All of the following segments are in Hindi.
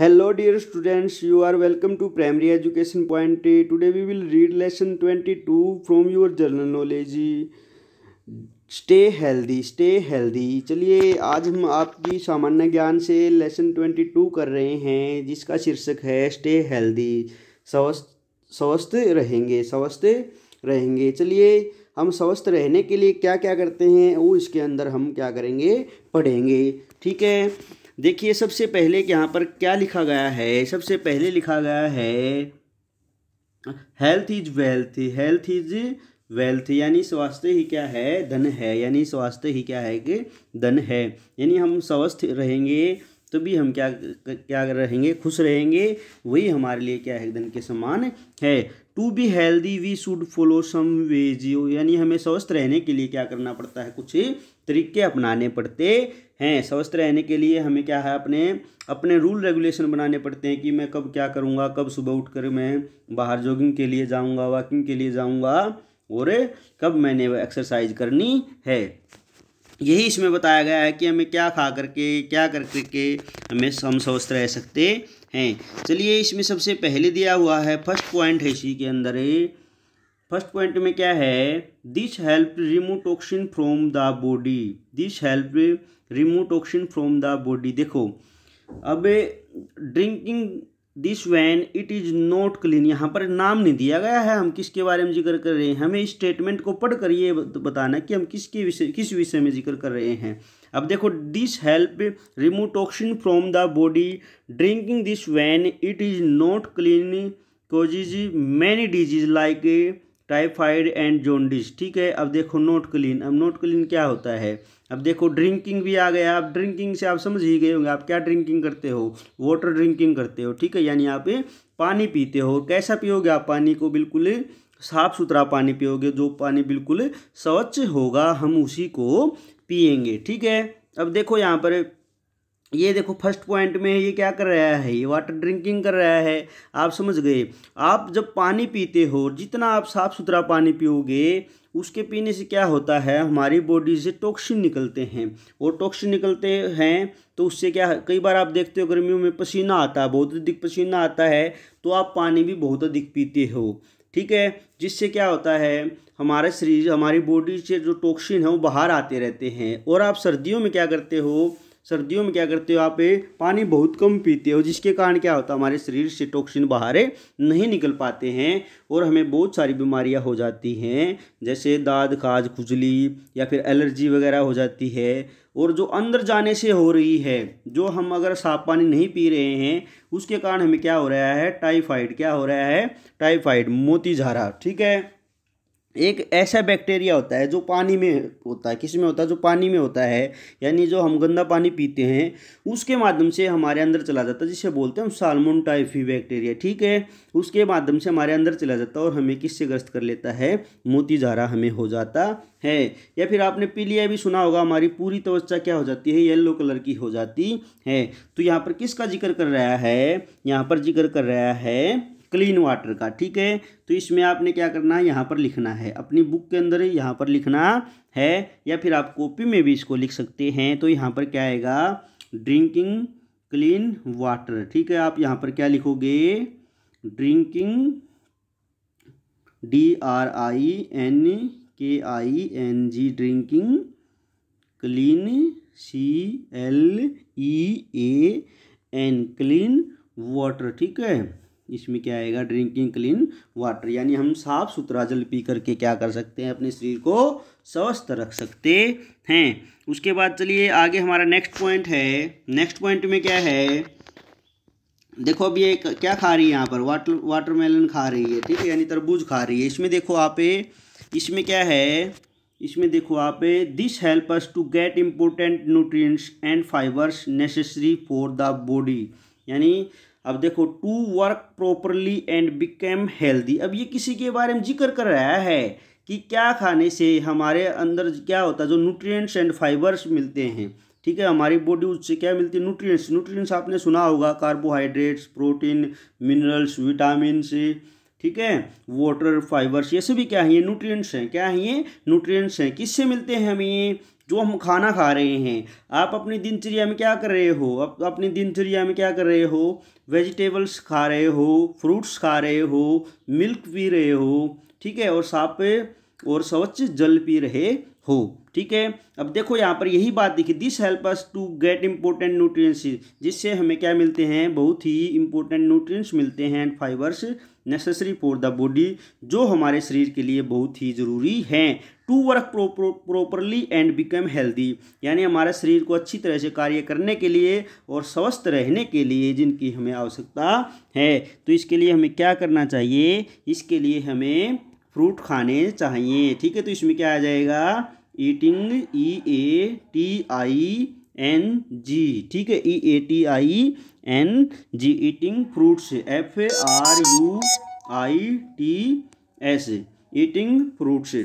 hello dear students you are welcome to primary education point today we will read lesson twenty two from your general knowledge stay healthy stay healthy चलिए आज हम आपकी सामान्य ज्ञान से लेसन ट्वेंटी टू कर रहे हैं जिसका शीर्षक है स्टे हेल्दी स्वस्थ स्वस्थ रहेंगे स्वस्थ रहेंगे चलिए हम स्वस्थ रहने के लिए क्या क्या करते हैं वो इसके अंदर हम क्या करेंगे पढ़ेंगे ठीक है देखिए सबसे पहले यहाँ पर क्या लिखा गया है सबसे पहले लिखा गया है health is wealth health is wealth यानी स्वास्थ्य ही क्या है धन है यानी स्वास्थ्य ही क्या है कि धन है यानी हम स्वस्थ रहेंगे तो भी हम क्या क्या रहेंगे खुश रहेंगे वही हमारे लिए क्या है धन के समान है to be healthy we should follow some ways यानी हमें स्वस्थ रहने के लिए क्या करना पड़ता है कुछ तरीके अपनाने पड़ते हैं स्वस्थ रहने के लिए हमें क्या है अपने अपने रूल रेगुलेशन बनाने पड़ते हैं कि मैं कब क्या करूँगा कब सुबह उठ कर मैं बाहर जॉगिंग के लिए जाऊँगा वॉकिंग के लिए जाऊँगा और कब मैंने एक्सरसाइज करनी है यही इसमें बताया गया है कि हमें क्या खा करके क्या कर करके हमें हम स्वस्थ रह सकते हैं चलिए इसमें सबसे पहले दिया हुआ है फर्स्ट पॉइंट है इसी के अंदर है फर्स्ट पॉइंट में क्या है this help remove toxin from the body this help remove toxin from the body देखो अब drinking this when it is not clean यहाँ पर नाम नहीं दिया गया है हम किसके बारे में जिक्र कर रहे हैं हमें इस स्टेटमेंट को पढ़ कर ये बताना कि हम किसके विषय किस विषय में जिक्र कर रहे हैं अब देखो this help remove toxin from the body drinking this when it is not clean causes many disease like typhoid and jaundice ठीक है अब देखो नोट क्लीन अब नोट क्लीन क्या होता है अब देखो ड्रिंकिंग भी आ गया आप ड्रिंकिंग से आप समझ ही गए होंगे आप क्या ड्रिंकिंग करते हो वाटर ड्रिंकिंग करते हो ठीक है यानी आप पानी पीते हो कैसा पियोगे आप पानी को बिल्कुल साफ सुथरा पानी पियोगे जो पानी बिल्कुल स्वच्छ होगा हम उसी को पियेंगे ठीक है अब देखो यहाँ पर ये देखो फर्स्ट पॉइंट में ये क्या कर रहा है ये वाटर ड्रिंकिंग कर रहा है आप समझ गए आप जब पानी पीते हो जितना आप साफ़ सुथरा पानी पियोगे उसके पीने से क्या होता है हमारी बॉडी से टॉक्सिन निकलते हैं और टॉक्सिन निकलते हैं तो उससे क्या कई बार आप देखते हो गर्मियों में पसीना आता है बहुत अधिक पसीना आता है तो आप पानी भी बहुत अधिक पीते हो ठीक है जिससे क्या होता है हमारे शरीर हमारी बॉडी से जो टॉक्सिन है वो बाहर आते रहते हैं और आप सर्दियों में क्या करते हो सर्दियों में क्या करते हो आप पानी बहुत कम पीते हो जिसके कारण क्या होता है हमारे शरीर से टॉक्सिन बाहर नहीं निकल पाते हैं और हमें बहुत सारी बीमारियां हो जाती हैं जैसे दाद खाज खुजली या फिर एलर्जी वगैरह हो जाती है और जो अंदर जाने से हो रही है जो हम अगर साफ पानी नहीं पी रहे हैं उसके कारण हमें क्या हो रहा है टाइफाइड क्या हो रहा है टाइफाइड मोती झारा ठीक है एक ऐसा बैक्टीरिया होता है जो पानी में होता है किस में होता है जो पानी में होता है यानी जो हम गंदा पानी पीते हैं उसके माध्यम से हमारे अंदर चला जाता है जिसे बोलते हैं हम सालमोन टाइफी बैक्टीरिया ठीक है उसके माध्यम से हमारे अंदर चला जाता है और हमें किससे ग्रस्त कर लेता है मोतीजारा हमें हो जाता है या फिर आपने पीलिया भी सुना होगा हमारी पूरी त्वचा क्या हो जाती है येल्लो कलर की हो जाती है तो यहाँ पर किसका जिक्र कर रहा है यहाँ पर जिक्र कर रहा है क्लीन वाटर का ठीक है तो इसमें आपने क्या करना है यहाँ पर लिखना है अपनी बुक के अंदर यहाँ पर लिखना है या फिर आप कॉपी में भी इसको लिख सकते हैं तो यहाँ पर क्या आएगा ड्रिंकिंग क्लीन वाटर ठीक है आप यहाँ पर क्या लिखोगे drinking D R I N K I N G drinking clean C L E A N clean water ठीक है इसमें क्या आएगा ड्रिंकिंग क्लीन वाटर यानी हम साफ सुथरा जल पी करके क्या कर सकते हैं अपने शरीर को स्वस्थ रख सकते हैं उसके बाद चलिए आगे हमारा नेक्स्ट पॉइंट है नेक्स्ट पॉइंट में क्या है देखो अब ये क्या खा रही है यहाँ पर वाटर वाटरमेलन खा रही है ठीक है यानी तरबूज खा रही है इसमें देखो आप इसमें क्या है इसमें देखो आप this help us to get important nutrients and fibres necessary for the body यानी अब देखो to work properly and become healthy अब ये किसी के बारे में जिक्र कर रहा है कि क्या खाने से हमारे अंदर क्या होता है जो न्यूट्रिएंट्स एंड फाइबर्स मिलते हैं ठीक है हमारी बॉडी उससे क्या मिलती है न्यूट्रिएंट्स न्यूट्रिएंट्स आपने सुना होगा कार्बोहाइड्रेट्स प्रोटीन मिनरल्स विटामिन ठीक है वाटर फाइबर्स ये सभी क्या है ये न्यूट्रिएंट्स हैं क्या है ये न्यूट्रिएंट्स हैं किससे मिलते हैं हमें ये जो हम खाना खा रहे हैं आप अपनी दिनचर्या में क्या कर रहे हो आप अपनी दिनचर्या में क्या कर रहे हो वेजिटेबल्स खा रहे हो फ्रूट्स खा रहे हो मिल्क पी रहे हो ठीक है और साफ और स्वच्छ जल पी रहे हो ठीक है अब देखो यहाँ पर यही बात देखिए this help us to get important nutrients जिससे हमें क्या मिलते हैं बहुत ही इम्पोर्टेंट न्यूट्रिएंट्स मिलते हैं and fibres necessary for the body जो हमारे शरीर के लिए बहुत ही ज़रूरी हैं to work properly and become healthy यानी हमारे शरीर को अच्छी तरह से कार्य करने के लिए और स्वस्थ रहने के लिए जिनकी हमें आवश्यकता है तो इसके लिए हमें क्या करना चाहिए इसके लिए हमें फ्रूट खाने चाहिए ठीक है तो इसमें क्या आ जाएगा eating E A T I N G ठीक है E A T I N G eating fruits F R U I T S eating fruits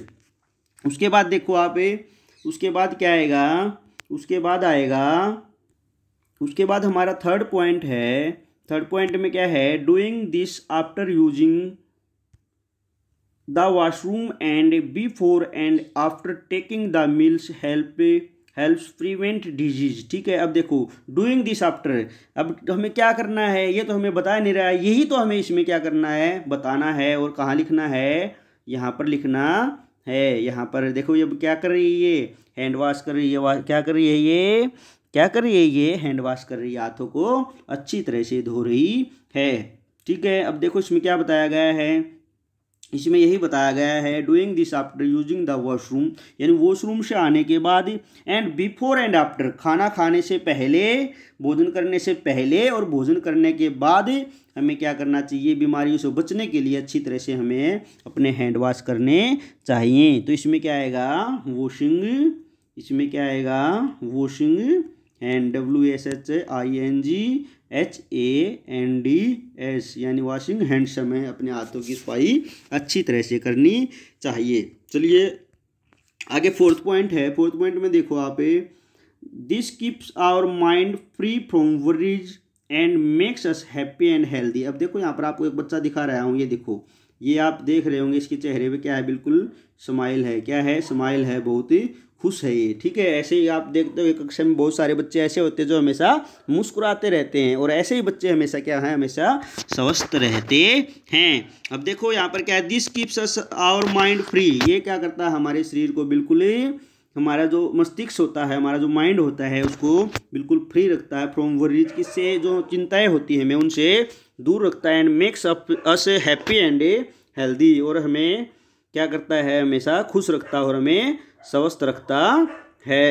उसके बाद देखो आप उसके बाद क्या आएगा उसके बाद आएगा उसके बाद हमारा थर्ड पॉइंट है थर्ड पॉइंट में क्या है doing this after using the washroom and before and after taking the meals help help prevent disease ठीक है अब देखो डूइंग दिस आफ्टर अब हमें क्या करना है ये तो हमें बता नहीं रहा है यही तो हमें इसमें क्या करना है बताना है और कहाँ लिखना है यहाँ पर लिखना है यहाँ पर देखो ये क्या कर रही है ये हैंड वॉश कर रही है क्या कर रही है ये क्या कर रही है ये हैंड वॉश कर रही है हाथों को अच्छी तरह से धो रही है ठीक है अब देखो इसमें क्या बताया गया है इसमें यही बताया गया है doing this after using the washroom यानी वॉशरूम से आने के बाद एंड बिफोर एंड आफ्टर खाना खाने से पहले भोजन करने से पहले और भोजन करने के बाद हमें क्या करना चाहिए बीमारियों से बचने के लिए अच्छी तरह से हमें अपने हैंड वॉश करने चाहिए तो इसमें क्या आएगा वॉशिंग इसमें क्या आएगा washing and W S H I N G H A N D S यानी वॉशिंग हैंड समय अपने हाथों की सफाई अच्छी तरह से करनी चाहिए चलिए आगे फोर्थ पॉइंट है फोर्थ पॉइंट में देखो आप this keeps our mind free from worries and makes us happy and healthy अब देखो यहाँ पर आपको एक बच्चा दिखा रहा हूँ ये देखो ये आप देख रहे होंगे इसके चेहरे पे क्या है बिल्कुल स्माइल है क्या है स्माइल है बहुत ही खुश है ये ठीक है ऐसे ही आप देखते हो कक्षा में बहुत सारे बच्चे ऐसे होते हैं जो हमेशा मुस्कुराते रहते हैं और ऐसे ही बच्चे हमेशा क्या है हमेशा स्वस्थ रहते हैं अब देखो यहाँ पर क्या है this keeps us our mind free ये क्या करता है हमारे शरीर को बिल्कुल हमारा जो मस्तिष्क होता है हमारा जो माइंड होता है उसको बिल्कुल फ्री रखता है फ्रॉम वरीज किससे जो चिंताएँ होती हैं हमें उनसे दूर रखता है and makes us happy and healthy और हमें क्या करता है हमेशा खुश रखता है और हमें स्वस्थ रखता है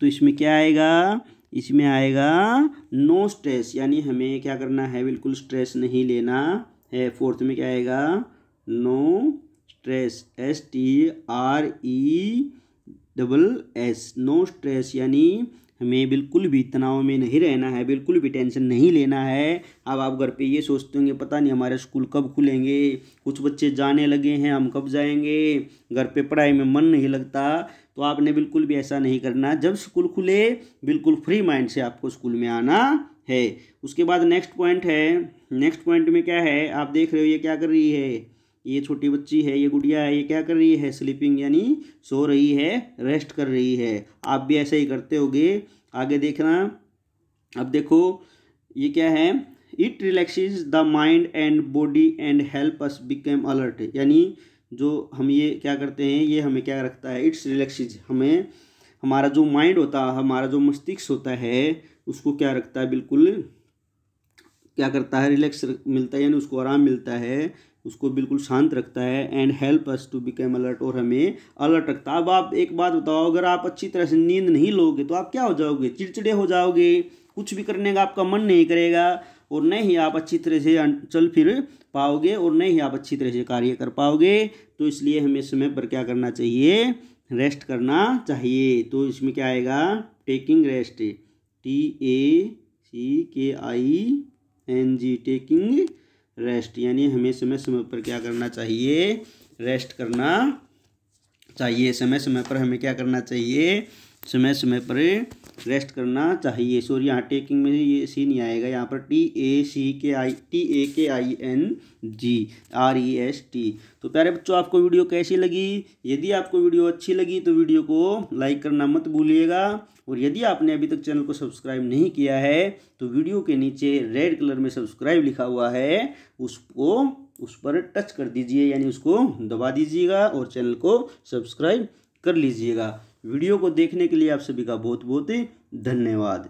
तो इसमें क्या आएगा इसमें आएगा नो स्ट्रेस यानी हमें क्या करना है बिल्कुल स्ट्रेस नहीं लेना है फोर्थ में क्या आएगा no stress S T R E double S no stress यानी हमें बिल्कुल भी तनाव में नहीं रहना है बिल्कुल भी टेंशन नहीं लेना है अब आप घर पे ये सोचते होंगे पता नहीं हमारे स्कूल कब खुलेंगे कुछ बच्चे जाने लगे हैं हम कब जाएंगे घर पे पढ़ाई में मन नहीं लगता तो आपने बिल्कुल भी ऐसा नहीं करना जब स्कूल खुले बिल्कुल फ्री माइंड से आपको स्कूल में आना है उसके बाद नेक्स्ट पॉइंट है नेक्स्ट पॉइंट में क्या है आप देख रहे हो ये क्या कर रही है ये छोटी बच्ची है ये गुड़िया है ये क्या कर रही है स्लीपिंग यानी सो रही है रेस्ट कर रही है आप भी ऐसा ही करते होगे आगे देखना अब देखो ये क्या है it relaxes the mind and body and help us become alert यानी जो हम ये क्या करते हैं ये हमें क्या रखता है इट्स रिलैक्सेस हमें हमारा जो माइंड होता है हमारा जो मस्तिष्क होता है उसको क्या रखता है बिल्कुल क्या करता है रिलैक्स मिलता है यानी उसको आराम मिलता है उसको बिल्कुल शांत रखता है and help us to become alert और हमें अलर्ट रखता है अब आप एक बात बताओ अगर आप अच्छी तरह से नींद नहीं लोगे तो आप क्या हो जाओगे चिड़चिड़े हो जाओगे कुछ भी करने का आपका मन नहीं करेगा और न ही आप अच्छी तरह से चल फिर पाओगे और न ही आप अच्छी तरह से कार्य कर पाओगे तो इसलिए हमें समय पर क्या करना चाहिए रेस्ट करना चाहिए तो इसमें क्या आएगा taking rest T A C K I N G taking rest यानी हमें समय समय पर क्या करना चाहिए रेस्ट करना चाहिए समय समय पर हमें क्या करना चाहिए समय समय पर रेस्ट करना चाहिए सॉरी यहाँ टेकिंग में ये सी नहीं आएगा यहाँ पर T A C K I T A K I N G R E S T तो प्यारे बच्चों आपको वीडियो कैसी लगी यदि आपको वीडियो अच्छी लगी तो वीडियो को लाइक करना मत भूलिएगा और यदि आपने अभी तक चैनल को सब्सक्राइब नहीं किया है तो वीडियो के नीचे रेड कलर में सब्सक्राइब लिखा हुआ है उसको उस पर टच कर दीजिए यानी उसको दबा दीजिएगा और चैनल को सब्सक्राइब कर लीजिएगा वीडियो को देखने के लिए आप सभी का बहुत बहुत धन्यवाद